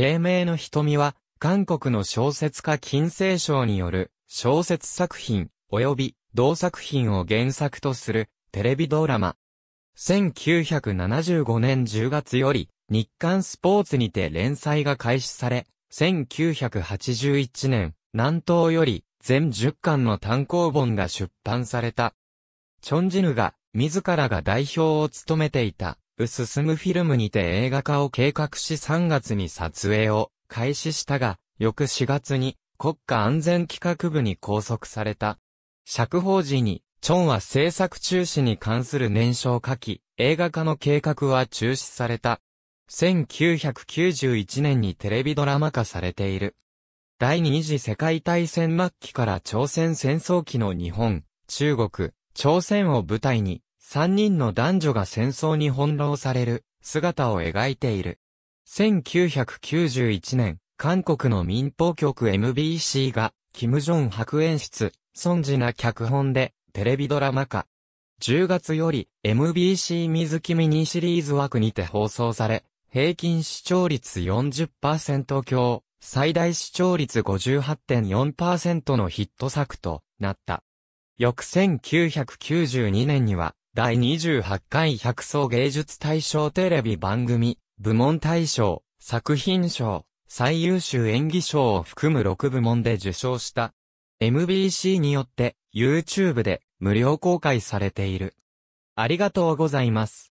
黎明の瞳は、韓国の小説家金星賞による小説作品及び同作品を原作とするテレビドラマ。1975年10月より日刊スポーツにて連載が開始され、1981年南東より全10巻の単行本が出版された。チョンジヌが自らが代表を務めていた進むフィルムにて映画化を計画し3月に撮影を開始したが、翌4月に国家安全企画部に拘束された。釈放時に、チョンは制作中止に関する念書を書き、映画化の計画は中止された。1991年にテレビドラマ化されている。第二次世界大戦末期から朝鮮戦争期の日本、中国、朝鮮を舞台に、三人の男女が戦争に翻弄される姿を描いている。1991年、韓国の民放局 MBC が、金正恩白演出、孫ジな脚本で、テレビドラマ化。10月より、MBC 水木ミニシリーズ枠にて放送され、平均視聴率40%強、最大視聴率58.4%のヒット作となった。翌1992年には、第28回百層芸術大賞テレビ番組、部門大賞、作品賞、最優秀演技賞を含む6部門で受賞した。MBC によって YouTube で無料公開されている。ありがとうございます。